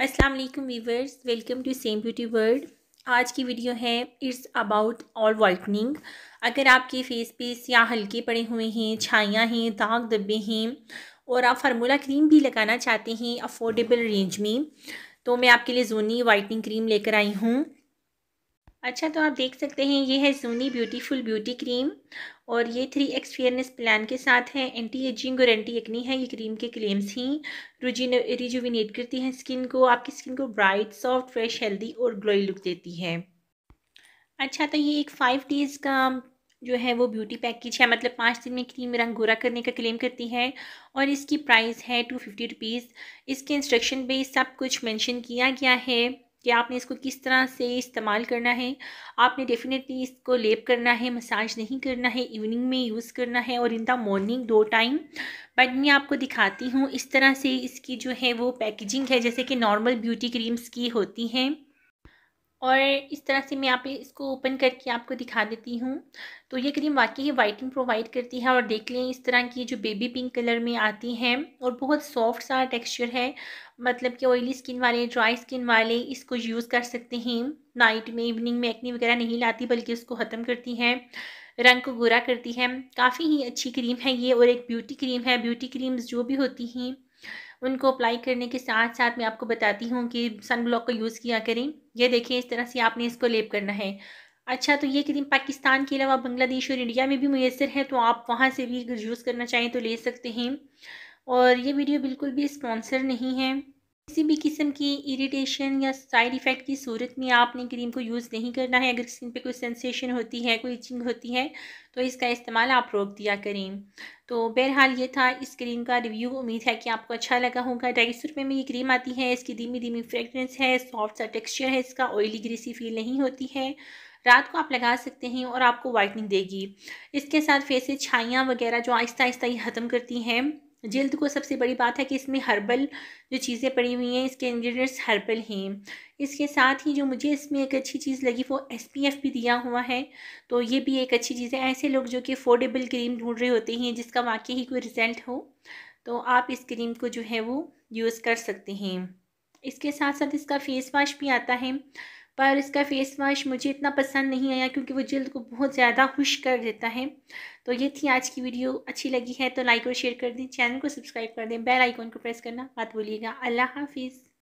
अस्सलाम वालेकुम viewers welcome to same beauty world आज की वीडियो है इट्स अबाउट ऑल वाइटनिंग अगर आपके फेस पे या हल्के पड़े हुए हैं छाइयाँ हैं दाग दब्बे हैं और आप फार्मूला क्रीम भी लगाना चाहते हैं अफोर्डेबल रेंज में तो मैं आपके लिए जोनी वाइटनिंग क्रीम लेकर आई हूँ अच्छा तो आप देख सकते हैं ये है जूनी ब्यूटीफुल ब्यूटी क्रीम और ये थ्री एक्स फेयरनेस प्लान के साथ है एंटी एजिंग और एंटी एक्नी है ये क्रीम के क्लेम्स ही रुजिन रिजुविनेट करती हैं स्किन को आपकी स्किन को ब्राइट सॉफ्ट फ्रेश हेल्दी और ग्लोई लुक देती है अच्छा तो ये एक फाइव डेज़ का जो है वो ब्यूटी पैकेज है मतलब पाँच दिन में क्रीम रंग गोरा करने का क्लेम करती है और इसकी प्राइस है टू फिफ्टी रुपीज़ इसके इंस्ट्रक्शन पे सब कुछ मेंशन किया गया है कि आपने इसको किस तरह से इस्तेमाल करना है आपने डेफिनेटली इसको लेप करना है मसाज नहीं करना है इवनिंग में यूज़ करना है और इन द मॉर्निंग दो टाइम बट मैं आपको दिखाती हूँ इस तरह से इसकी जो है वो पैकेजिंग है जैसे कि नॉर्मल ब्यूटी क्रीम्स की होती हैं और इस तरह से मैं आप इसको ओपन करके आपको दिखा देती हूँ तो ये क्रीम वाकई ही वाइटिंग प्रोवाइड करती है और देख लें इस तरह की जो बेबी पिंक कलर में आती हैं और बहुत सॉफ्ट सा टेक्सचर है मतलब कि ऑयली स्किन वाले ड्राई स्किन वाले इसको यूज़ कर सकते हैं नाइट में इवनिंग में एक्नी वगैरह नहीं लाती बल्कि इसको ख़त्म करती हैं रंग को गोरा करती है काफ़ी ही अच्छी क्रीम है ये और एक ब्यूटी क्रीम है ब्यूटी क्रीम्स जो भी होती हैं उनको अप्लाई करने के साथ साथ मैं आपको बताती हूँ कि सन ब्लॉक का यूज़ किया करें ये देखें इस तरह से आपने इसको लेप करना है अच्छा तो ये क्रीम पाकिस्तान के अलावा बांग्लादेश और इंडिया में भी मैसर है तो आप वहाँ से भी यूज़ करना चाहें तो ले सकते हैं और ये वीडियो बिल्कुल भी स्पॉन्सर नहीं है किसी भी किस्म की इरिटेशन या साइड इफ़ेक्ट की सूरत में आपने क्रीम को यूज़ नहीं करना है अगर स्किन पे कोई सेंसेशन होती है कोई इचिंग होती है तो इसका इस्तेमाल आप रोक दिया करें तो बहरहाल ये था इस क्रीम का रिव्यू उम्मीद है कि आपको अच्छा लगा होगा ढाई सौ रुपये में ये क्रीम आती है इसकी धीमी धीमी फ्रेगरेंस है सॉफ्ट सा टेक्स्चर है इसका ऑयली ग्रेसी फील नहीं होती है रात को आप लगा सकते हैं और आपको वाइटनिंग देगी इसके साथ फेस से छाइयाँ वगैरह जो आहिस्ता आहिस्ता ही ख़त्म करती हैं जल्द को सबसे बड़ी बात है कि इसमें हर्बल जो चीज़ें पड़ी हुई हैं इसके इंग्रेडिएंट्स हर्बल हैं इसके साथ ही जो मुझे इसमें एक अच्छी चीज़ लगी वो एस पी एफ भी दिया हुआ है तो ये भी एक अच्छी चीज़ है ऐसे लोग जो कि अफोर्डेबल क्रीम ढूंढ रहे होते हैं जिसका वाकई ही कोई रिजल्ट हो तो आप इस क्रीम को जो है वो यूज़ कर सकते हैं इसके साथ साथ इसका फेस वाश भी आता है पर इसका फेस वाश मुझे इतना पसंद नहीं आया क्योंकि वो जल्द को बहुत ज़्यादा खुश कर देता है तो ये थी आज की वीडियो अच्छी लगी है तो लाइक और शेयर कर दें चैनल को सब्सक्राइब कर दें बेल आइकॉन को प्रेस करना मत भूलिएगा अल्लाह हाफिज़